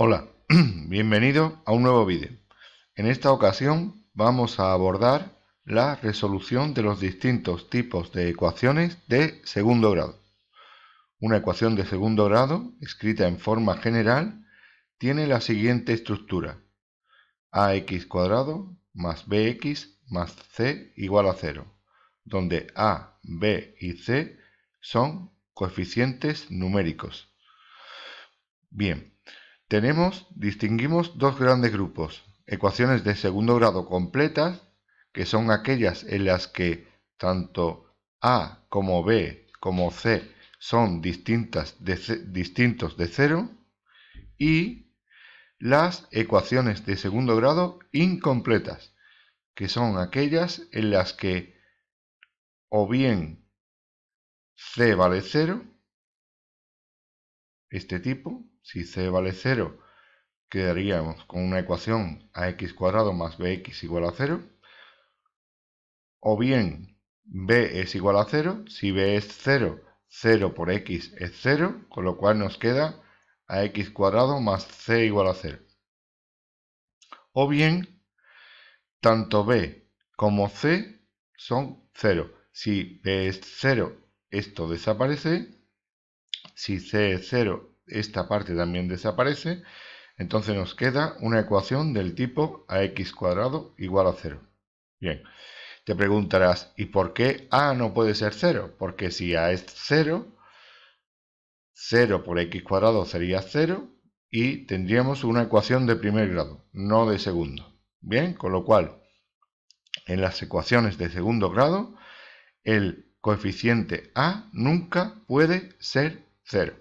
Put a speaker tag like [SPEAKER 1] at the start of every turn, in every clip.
[SPEAKER 1] Hola, bienvenido a un nuevo vídeo. En esta ocasión vamos a abordar la resolución de los distintos tipos de ecuaciones de segundo grado. Una ecuación de segundo grado, escrita en forma general, tiene la siguiente estructura. ax cuadrado más bx más c igual a 0, donde a, b y c son coeficientes numéricos. Bien, tenemos, distinguimos dos grandes grupos, ecuaciones de segundo grado completas, que son aquellas en las que tanto A como B como C son distintos de cero, y las ecuaciones de segundo grado incompletas, que son aquellas en las que o bien C vale cero, este tipo, si c vale 0, quedaríamos con una ecuación ax cuadrado más bx igual a 0. O bien, b es igual a 0. Si b es 0, 0 por x es 0, con lo cual nos queda ax cuadrado más c igual a 0. O bien, tanto b como c son 0. Si b es 0, esto desaparece. Si c es 0, esta parte también desaparece, entonces nos queda una ecuación del tipo ax cuadrado igual a 0. Bien, te preguntarás, ¿y por qué a no puede ser 0? Porque si a es 0, 0 por x cuadrado sería 0 y tendríamos una ecuación de primer grado, no de segundo. Bien, con lo cual, en las ecuaciones de segundo grado, el coeficiente a nunca puede ser 0.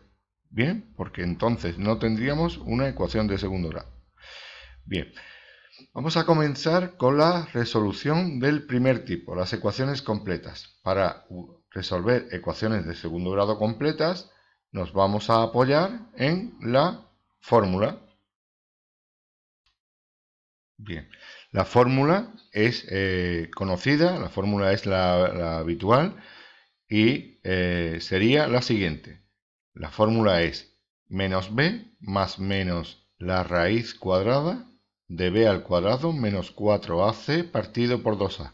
[SPEAKER 1] Bien, porque entonces no tendríamos una ecuación de segundo grado. Bien, vamos a comenzar con la resolución del primer tipo, las ecuaciones completas. Para resolver ecuaciones de segundo grado completas, nos vamos a apoyar en la fórmula. Bien, la fórmula es eh, conocida, la fórmula es la, habitual y eh, sería la siguiente. La fórmula es menos b más menos la raíz cuadrada de b al cuadrado menos 4ac partido por 2a.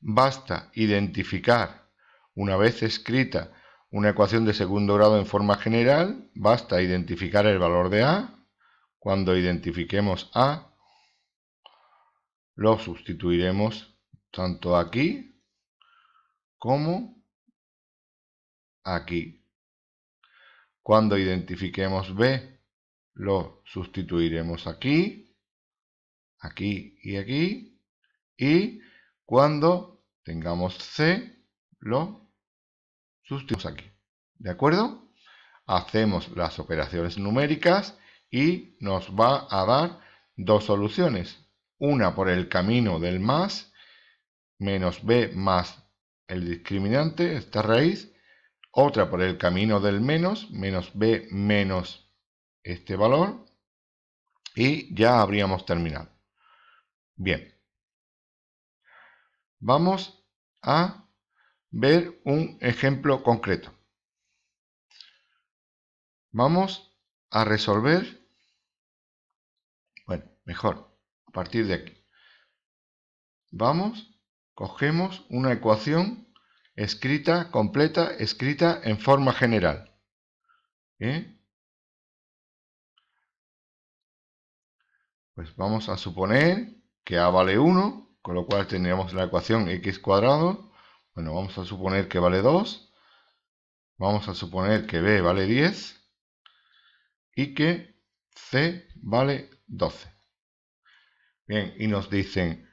[SPEAKER 1] Basta identificar, una vez escrita una ecuación de segundo grado en forma general, basta identificar el valor de a. Cuando identifiquemos a, lo sustituiremos tanto aquí como aquí. Cuando identifiquemos B, lo sustituiremos aquí, aquí y aquí. Y cuando tengamos C, lo sustituimos aquí. ¿De acuerdo? Hacemos las operaciones numéricas y nos va a dar dos soluciones. Una por el camino del más, menos b más el discriminante, esta raíz, otra por el camino del menos, menos b menos este valor. Y ya habríamos terminado. Bien. Vamos a ver un ejemplo concreto. Vamos a resolver, bueno, mejor, a partir de aquí. Vamos, cogemos una ecuación escrita, completa, escrita en forma general. Pues vamos a suponer que A vale 1, con lo cual tendríamos la ecuación x cuadrado. Bueno, vamos a suponer que vale 2. Vamos a suponer que B vale 10 y que C vale 12. Bien, y nos dicen,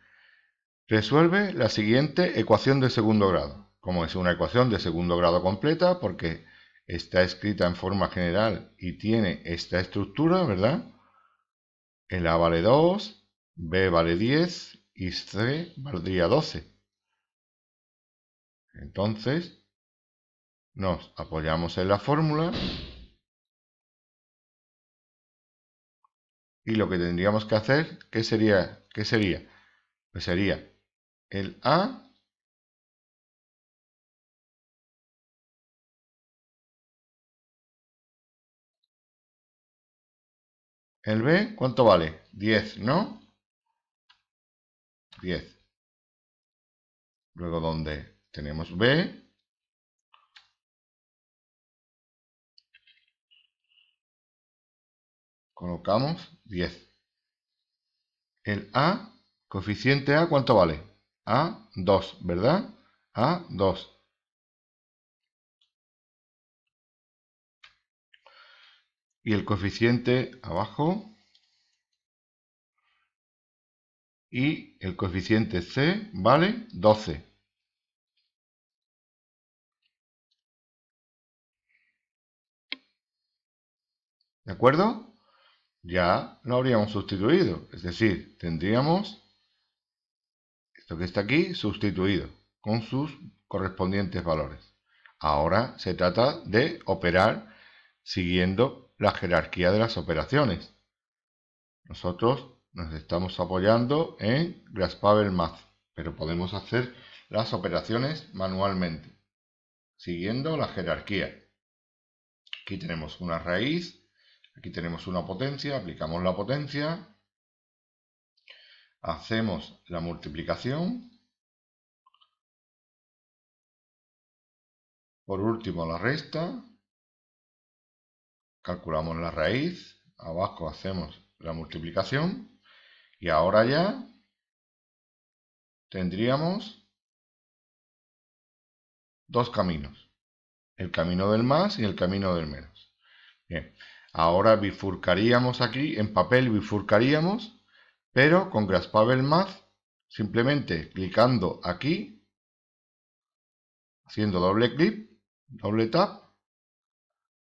[SPEAKER 1] resuelve la siguiente ecuación de segundo grado como es una ecuación de segundo grado completa, porque está escrita en forma general y tiene esta estructura, ¿verdad? El A vale 2, B vale 10 y C valdría 12. Entonces, nos apoyamos en la fórmula y lo que tendríamos que hacer, ¿qué sería? ¿Qué
[SPEAKER 2] sería? Pues sería el A El B, ¿cuánto vale? 10, ¿no? 10. Luego, donde tenemos B,
[SPEAKER 1] colocamos 10. El A, coeficiente A, ¿cuánto vale? A, 2, ¿verdad? A, 2. y el coeficiente abajo y el coeficiente C vale 12. ¿De acuerdo? Ya lo habríamos sustituido, es decir, tendríamos esto que está aquí sustituido con sus correspondientes valores. Ahora se trata de operar siguiendo la jerarquía de las operaciones. Nosotros nos estamos apoyando en Graspable Math, pero podemos hacer las operaciones manualmente, siguiendo la jerarquía. Aquí tenemos una raíz, aquí tenemos una potencia, aplicamos la potencia, hacemos la multiplicación, por último la resta, calculamos la raíz, abajo hacemos la multiplicación y ahora ya
[SPEAKER 2] tendríamos
[SPEAKER 1] dos caminos, el camino del más y el camino del menos. Bien, ahora bifurcaríamos aquí, en papel bifurcaríamos, pero con Graspable Math, simplemente clicando aquí, haciendo doble clic, doble tap,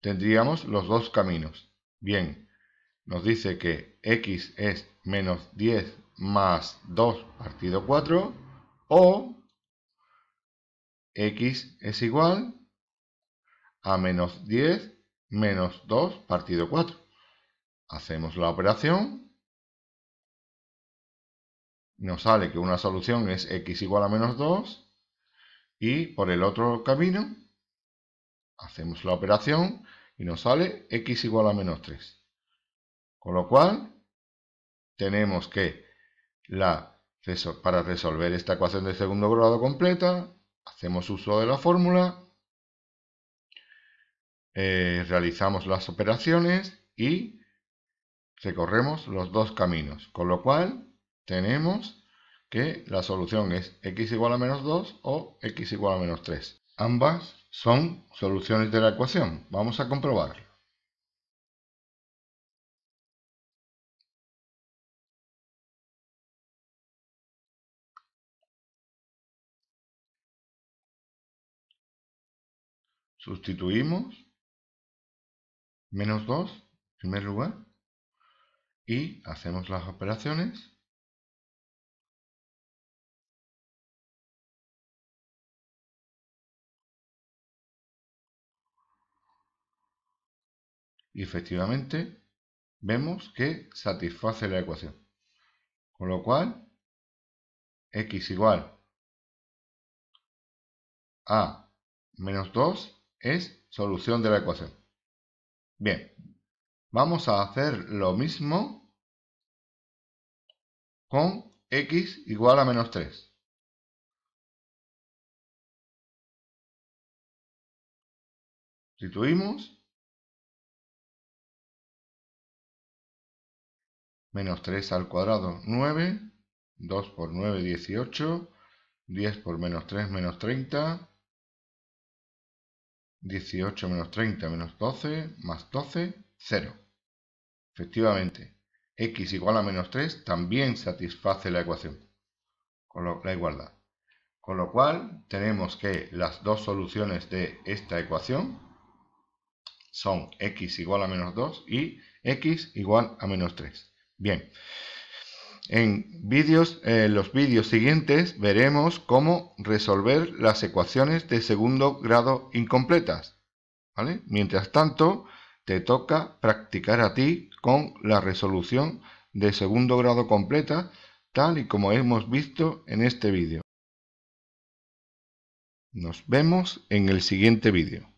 [SPEAKER 1] tendríamos los dos caminos. Bien, nos dice que x es menos 10 más 2 partido 4 o x es igual a menos 10 menos 2 partido 4. Hacemos la operación. Nos sale que una solución es x igual a menos 2 y por el otro camino hacemos la operación y nos sale x igual a menos 3. Con lo cual, tenemos que para resolver esta ecuación de segundo grado completa, hacemos uso de la fórmula, eh, realizamos las operaciones y recorremos los dos caminos. Con lo cual, tenemos que la solución es x igual a menos 2 o x igual a menos 3. Ambas son soluciones de la ecuación. Vamos a comprobarlo.
[SPEAKER 2] Sustituimos menos 2 en primer lugar y hacemos las operaciones
[SPEAKER 1] y efectivamente vemos que satisface la ecuación. Con lo cual,
[SPEAKER 2] x igual a
[SPEAKER 1] menos 2 es solución de la ecuación. Bien, vamos a hacer lo mismo con
[SPEAKER 2] x igual a menos 3. Sustituimos
[SPEAKER 1] menos 3 al cuadrado, 9, 2 por 9, 18, 10 por menos 3, menos 30, 18 menos 30 menos 12, más 12, 0. Efectivamente, x igual a menos 3 también satisface la ecuación, con lo, la igualdad. Con lo cual, tenemos que las dos soluciones de esta ecuación son x igual a menos 2 y x igual a menos 3. Bien. En vídeos, eh, los vídeos siguientes veremos cómo resolver las ecuaciones de segundo grado incompletas. ¿vale? Mientras tanto, te toca practicar a ti con la resolución de segundo grado completa, tal y como hemos visto en este vídeo. Nos vemos
[SPEAKER 2] en el siguiente vídeo.